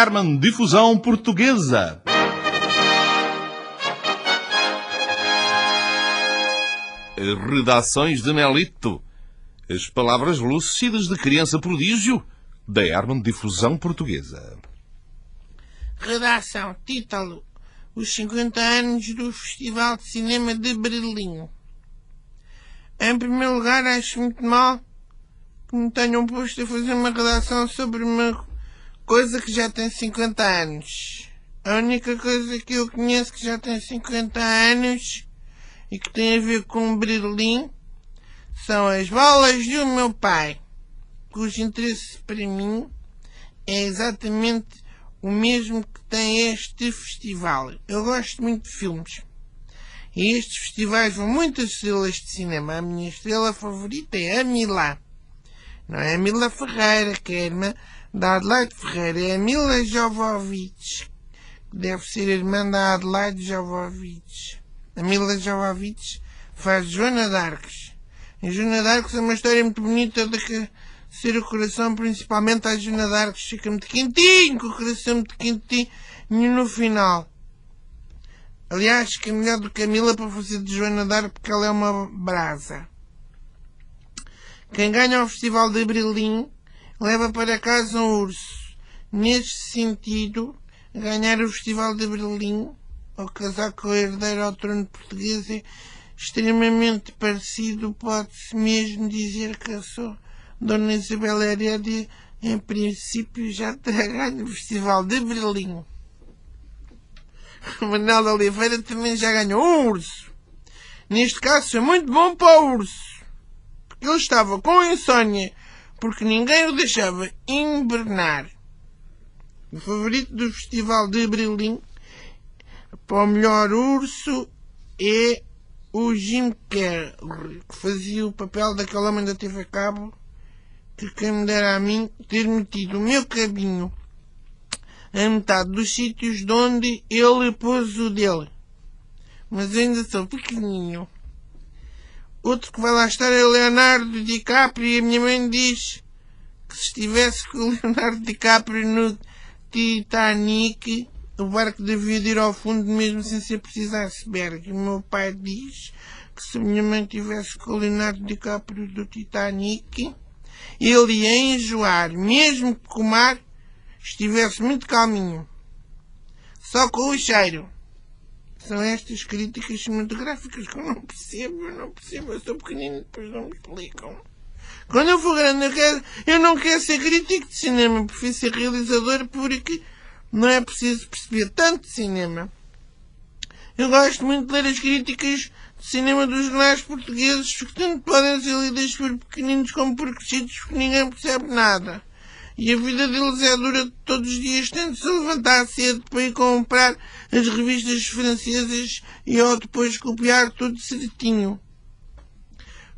Herman Difusão Portuguesa. Redações de Melito. As palavras lúcidas de criança prodígio da Herman Difusão Portuguesa. Redação, título: Os 50 anos do Festival de Cinema de Berlim. Em primeiro lugar, acho muito mal que me tenham posto a fazer uma redação sobre uma coisa que já tem 50 anos. A única coisa que eu conheço que já tem 50 anos e que tem a ver com um berlim são as bolas do meu pai, cujo interesse para mim é exatamente o mesmo que tem este festival. Eu gosto muito de filmes. E estes festivais vão muitas estrelas de cinema. A minha estrela favorita é a Milá. Não é a Mila Ferreira, que é irmã da Adelaide Ferreira, é a Mila Jovovich, que deve ser irmã da Adelaide Jovovich. A Mila Jovovich faz Joana d'Arcos. E Joana d'Arcos é uma história muito bonita de que ser o coração, principalmente à Joana d'Arcos, fica muito quentinho, com o coração muito quentinho no final. Aliás, que é melhor do que a Mila para fazer de Joana d'Arcos, porque ela é uma brasa. Quem ganha o Festival de Berlim leva para casa um urso. Neste sentido, ganhar o Festival de Berlim, ou casar com o herdeiro ao trono português, é extremamente parecido, pode-se mesmo dizer que a sou Dona Isabel Herédia, em princípio, já terá ganho o Festival de Berlim. Manuel Oliveira também já ganhou um urso. Neste caso, é muito bom para o urso. Eu estava com insônia porque ninguém o deixava invernar. O favorito do Festival de Berlim para o melhor urso é o Jim Carrey, que fazia o papel daquela homem da TV cabo, que quem me dera a mim ter metido o meu cabinho a metade dos sítios de onde ele pôs o dele. Mas ainda sou pequenininho. Outro que vai lá estar é Leonardo DiCaprio e a minha mãe diz que se estivesse com o Leonardo DiCaprio no Titanic, o barco devia ir ao fundo mesmo sem ser precisar iceberg. E o meu pai diz que se a minha mãe tivesse com o Leonardo DiCaprio do Titanic, ele ia enjoar, mesmo que o mar estivesse muito calminho. Só com o cheiro são estas críticas cinematográficas que eu não percebo, eu não percebo, eu sou pequenino, depois não me explicam. Quando eu for grande, eu, quero, eu não quero ser crítico de cinema, prefiro ser realizador porque não é preciso perceber tanto cinema. Eu gosto muito de ler as críticas de cinema dos jornais portugueses, porque tanto podem ser lidas por pequeninos como por crescidos, porque ninguém percebe nada. E a vida deles é dura todos os dias, de se levantar cedo para ir comprar as revistas francesas e ou depois copiar tudo certinho.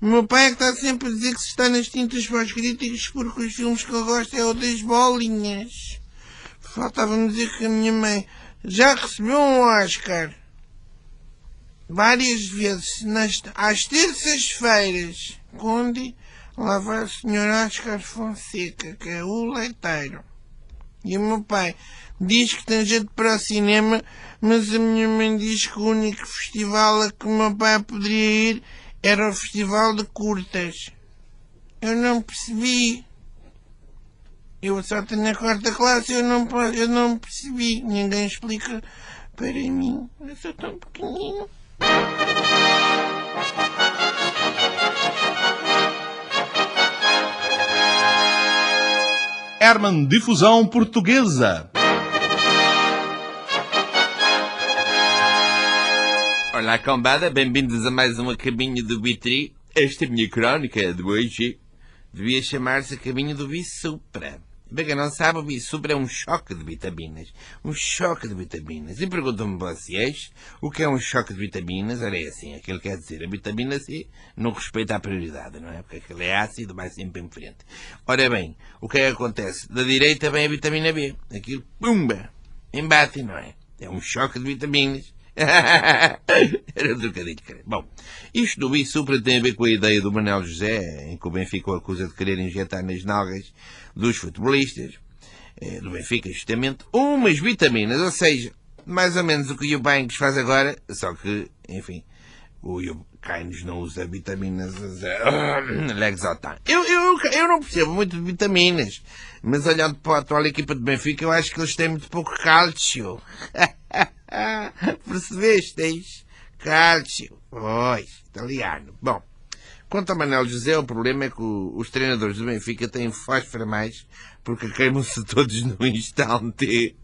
O meu pai é que está sempre a dizer que se está nas tintas para os críticos porque os filmes que eu gosta é o das bolinhas. Faltava-me dizer que a minha mãe já recebeu um Oscar várias vezes nas, às terças-feiras. Conde Lá vai o senhor Oscar Fonseca, que é o leiteiro. E o meu pai diz que tem jeito para o cinema, mas a minha mãe diz que o único festival a que o meu pai poderia ir era o festival de curtas. Eu não percebi. Eu só tenho a quarta classe, eu não, eu não percebi. Ninguém explica para mim. Eu sou tão pequenino. Herman Difusão Portuguesa. Olá, cambada, bem-vindos a mais uma Caminho do Bitri. Esta é a minha crónica de hoje devia chamar-se Caminho do Visupra bem que não sabe, o Bissupra é um choque de vitaminas. Um choque de vitaminas. E perguntam-me vocês o que é um choque de vitaminas. Ora, é assim, aquilo quer dizer a vitamina C não respeita a prioridade, não é? Porque aquilo é ácido, vai sempre em frente. Ora bem, o que é que acontece? Da direita vem a vitamina B. Aquilo, pumba, embate, não é? É um choque de vitaminas. Era um trocadilho, querido. Bom, isto do Bisupra tem a ver com a ideia do Manuel José, em que o Benfica o acusa de querer injetar nas nalgas dos futebolistas, eh, do Benfica justamente, umas vitaminas, ou seja, mais ou menos o que o Eubanks faz agora, só que, enfim, o Eubanks não usa vitaminas, usa ah, Lexotan. Eu, eu, eu não percebo muito de vitaminas, mas olhando para a atual equipa de Benfica, eu acho que eles têm muito pouco cálcio. ah, percebesteis? Calcio. Oi, italiano. Bom, quanto a Manuel José, o problema é que os treinadores do Benfica têm fósforo mais porque queimam-se todos no instante.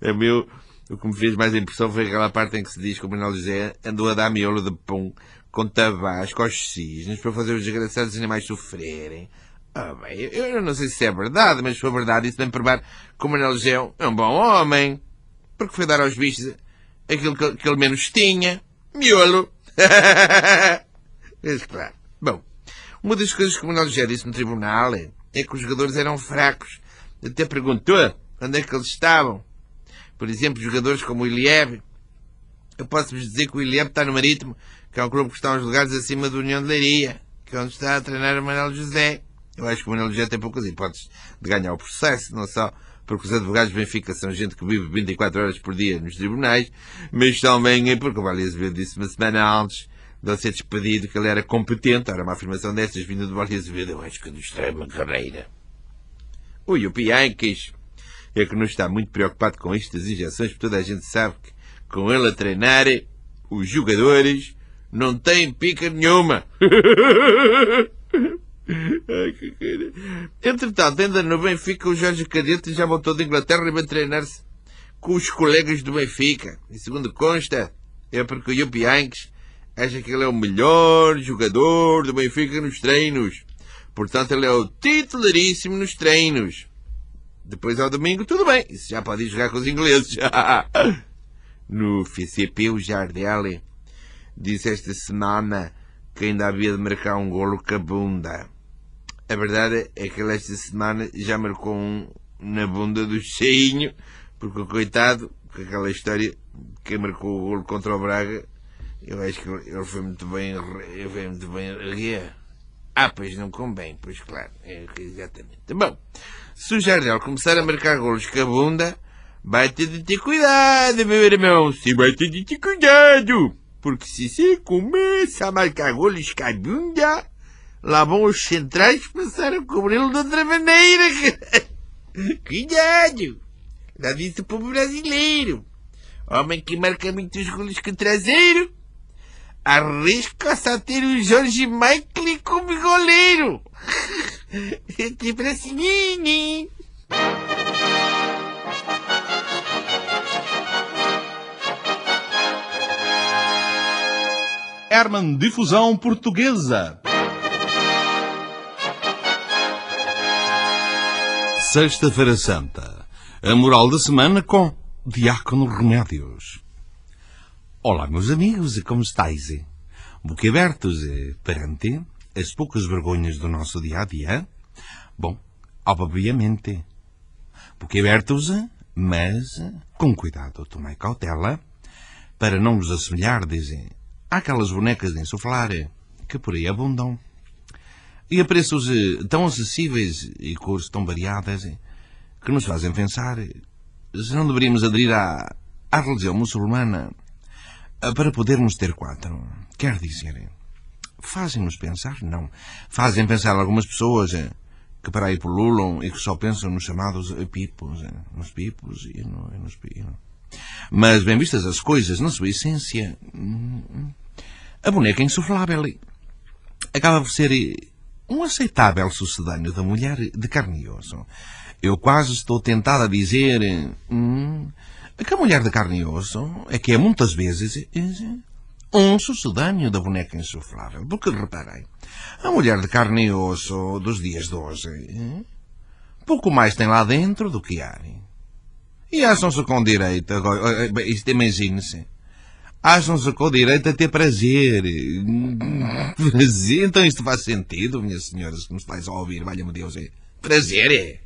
É meu... O que me fez mais impressão foi aquela parte em que se diz que o Manuel José andou a dar miolo de pão com tabasco aos cisnes para fazer os desgraçados animais sofrerem. Ah, bem, eu não sei se é verdade, mas se for verdade, isso vem provar que o Manuel José é, é um bom homem porque foi dar aos bichos aquilo que, que ele menos tinha. Miolo. Mas claro. Bom, uma das coisas que o Manuel já disse no tribunal é, é que os jogadores eram fracos. Até perguntou onde é que eles estavam. Por exemplo, jogadores como o Iliev. Eu posso-vos dizer que o Iliev está no Marítimo, que é um clube que está aos lugares acima do União de Leiria, que é onde está a treinar o Manuel José. Eu acho que o Manuel José tem poucas hipóteses de ganhar o processo, não só porque os advogados do Benfica são gente que vive 24 horas por dia nos tribunais, mas também porque o Valdir Azevedo disse uma semana antes de ser despedido que ele era competente. Ora, uma afirmação dessas vindo do Valdir Azevedo, eu acho que é de uma carreira. Ui, o Pianques é que não está muito preocupado com estas injeções, porque toda a gente sabe que com ele a treinar, os jogadores não têm pica nenhuma. Entretanto, ainda no Benfica, o Jorge Cadete já voltou da Inglaterra e vai treinar-se com os colegas do Benfica. E segundo consta, é porque o Bianques acha que ele é o melhor jogador do Benfica nos treinos. Portanto, ele é o titularíssimo nos treinos. Depois ao domingo, tudo bem. Isso já pode jogar com os ingleses. no FCP, o Jardelli disse esta semana que ainda havia de marcar um golo com a bunda. A verdade é que ele esta semana já marcou um na bunda do cheinho, porque o coitado, com aquela história, que marcou o golo contra o Braga, eu acho que ele foi muito bem, ele foi muito bem. Ah, pois não convém, pois claro, é, exatamente. Bom, se o Jardel começar a marcar golos com a bunda, vai ter de ter cuidado, meu irmão, se vai ter de ter cuidado, porque se se começa a marcar golos com a bunda, lá vão os centrais passar a cobri-lo de outra maneira. Cuidado! Já disse o povo brasileiro. Homem que marca muitos golos com o traseiro. Arrisca-se a ter o Jorge Michael como goleiro. que pra cima. Herman Difusão Portuguesa Sexta-feira Santa. A moral da semana com Diácono Remédios. Olá, meus amigos, e como estáis? Boquiabertos perante as poucas vergonhas do nosso dia a dia? Bom, obviamente. Boquiabertos, mas com cuidado, tomei cautela, para não vos dizem àquelas bonecas de insuflar que por aí abundam. E a preços eh, tão acessíveis e cores tão variadas eh, que nos fazem pensar eh, se não deveríamos aderir à, à religião muçulmana para podermos ter quatro. Quer dizer, fazem-nos pensar? Não. Fazem pensar algumas pessoas que para aí pululam e que só pensam nos chamados pipos, nos pipos e, no, e nos pipos. Mas, bem vistas as coisas, na sua essência, hum, hum, hum, a boneca insuflável acaba por ser um aceitável sucedâneo da mulher de osso. Eu quase estou tentado a dizer hum, que a mulher de osso é que é muitas vezes eh, um sucedâneo da boneca insuflável. Porque reparei, a mulher de carne e osso dos dias de hoje eh, pouco mais tem lá dentro do que há. E acham-se com direito. Eh, isto imagine-se. Acham-se com o direito a ter prazer. Prazer? Então isto faz sentido, minhas senhoras que me estáis a ouvir, valha-me Deus. É. Prazer é?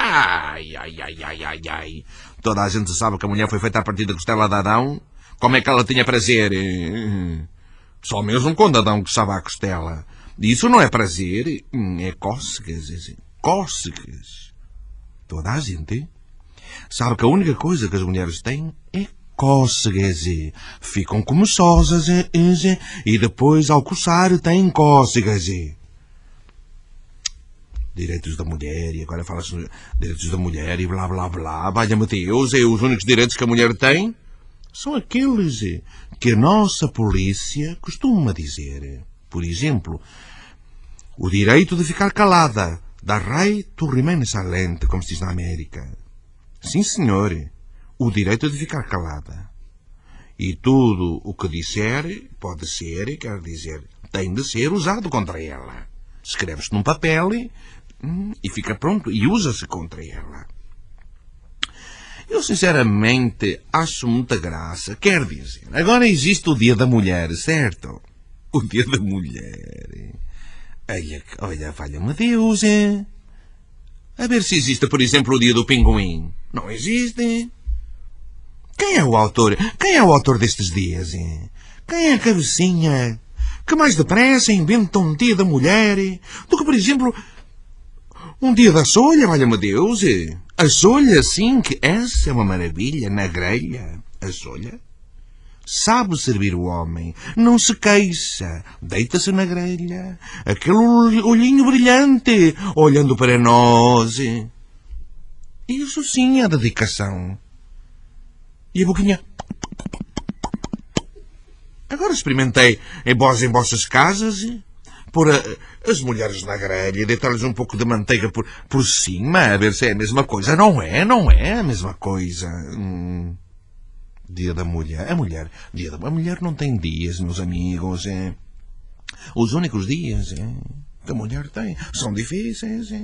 Ai, ai, ai, ai, ai, ai. Toda a gente sabe que a mulher foi feita a partir da costela de Adão. Como é que ela tinha prazer? Só mesmo quando Adão coçava a costela. Isso não é prazer, é cócegas. É assim, cócegas. Toda a gente sabe que a única coisa que as mulheres têm é cócegas ficam como começosas eh, eh, eh, e depois ao coçar têm cócegas. Direitos da mulher, e agora fala-se direitos da mulher e blá blá blá. Valha-me Deus, e é os únicos direitos que a mulher tem? São aqueles que a nossa polícia costuma dizer. Por exemplo, o direito de ficar calada. Da rei tu remanes silente, como se diz na América. Sim, senhor o direito de ficar calada. E tudo o que disser pode ser, quer dizer, tem de ser usado contra ela. Escreve-se num papel e, hum, e fica pronto e usa-se contra ela. Eu, sinceramente, acho muita graça. Quer dizer, agora existe o Dia da Mulher, certo? O Dia da Mulher. É olha, olha valha-me Deus, hein? A ver se existe, por exemplo, o Dia do Pinguim. Não existe. Quem é o autor? Quem é o autor destes dias? Quem é a cabecinha? Que mais depressa inventa um dia da mulher do que, por exemplo, um dia da solha, valha-me Deus. A solha, sim, que essa é uma maravilha, na grelha. A solha sabe servir o homem, não se queixa, deita-se na grelha, aquele olhinho brilhante, olhando para nós. Isso sim é dedicação. E a boquinha. Agora experimentei em vós em vossas casas e pôr a, as mulheres na grelha e deitar-lhes um pouco de manteiga por, por cima, a ver se é a mesma coisa. Não é, não é a mesma coisa. Hum. Dia da mulher. A mulher. Dia da, a mulher não tem dias, meus amigos. É. Os únicos dias é, que a mulher tem são difíceis. É.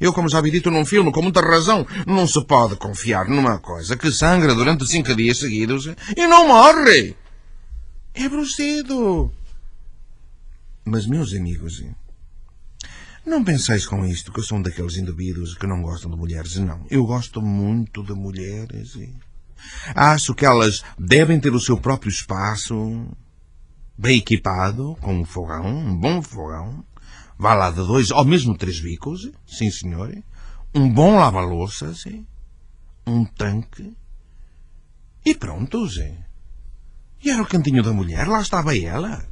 Eu, como já vi dito num filme, com muita razão, não se pode confiar numa coisa que sangra durante cinco dias seguidos e não morre. É brucido. Mas, meus amigos, não penseis com isto que eu sou um daqueles indivíduos que não gostam de mulheres, não. Eu gosto muito de mulheres. Acho que elas devem ter o seu próprio espaço, bem equipado, com um fogão, um bom fogão, vá lá de dois ou mesmo três bicos, sim senhor, um bom lava-louças, um tanque e pronto, Zé. E era o cantinho da mulher, lá estava ela.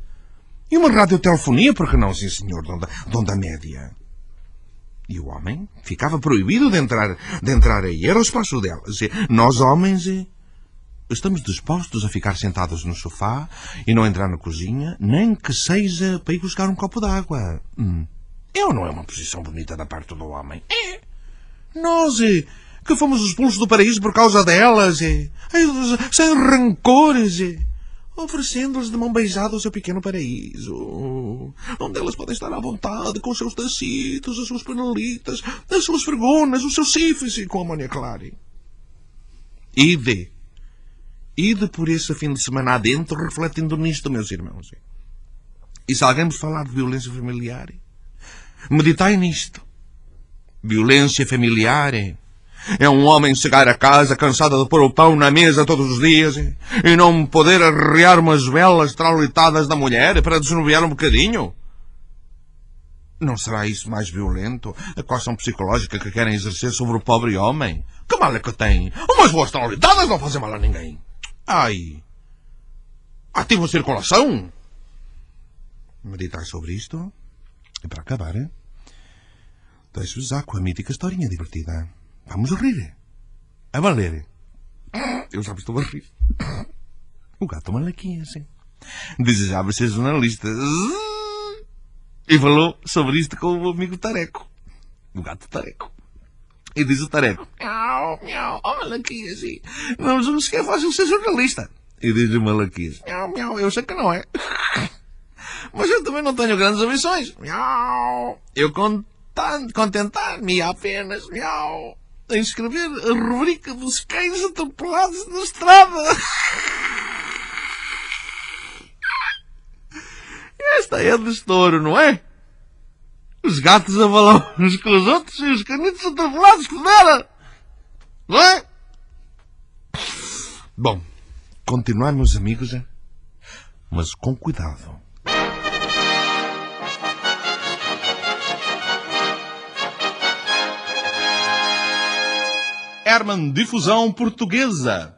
E uma radiotelefonia, porque não, sim senhor, dona, dona Média. E o homem ficava proibido de entrar, de entrar aí. Era o espaço dela. Nós, homens, Estamos dispostos a ficar sentados no sofá e não entrar na cozinha, nem que seja para ir buscar um copo d'água. Hum. Eu não é uma posição bonita da parte do homem. É. Nós é, que fomos expulsos do paraíso por causa delas, é. sem rancores, é. oferecendo-lhes de mão beijada o seu pequeno paraíso, onde elas podem estar à vontade com os seus tacitos, as suas panelitas, as suas vergonas, os seus sífice com a Monia Clare. E de Ide por esse fim de semana adentro refletindo nisto, meus irmãos. E se alguém vos falar de violência familiar, meditai nisto. Violência familiar é um homem chegar a casa cansado de pôr o pão na mesa todos os dias e não poder arrear umas velas traulitadas da mulher para desnuviar um bocadinho. Não será isso mais violento? A coação psicológica que querem exercer sobre o pobre homem? Que mal é que tem? Umas boas traulitadas não fazem mal a ninguém. Ai. ativo ah, circulação? Meditar sobre isto. E para acabar, deixo já com a mítica historinha divertida. Vamos rir. A valer. Eu já estou a rir. O gato malaquinha, sim. Desejava ser é jornalista. E falou sobre isto com o amigo Tareco. O gato Tareco. E diz o Tareco: Miau, miau, ó oh, Vamos não sabes que é fácil ser jornalista. E diz o Malaquias: Miau, miau, eu sei que não é. Mas eu também não tenho grandes ambições. Miau. Eu contentar-me apenas, miau, escrever a rubrica dos cães atropelados na estrada. Esta é de estouro, não é? Os gatos avalam uns com os outros e os canitos são atravelados que dera! Não é? Bom, continuar, meus amigos, mas com cuidado. Herman Difusão Portuguesa.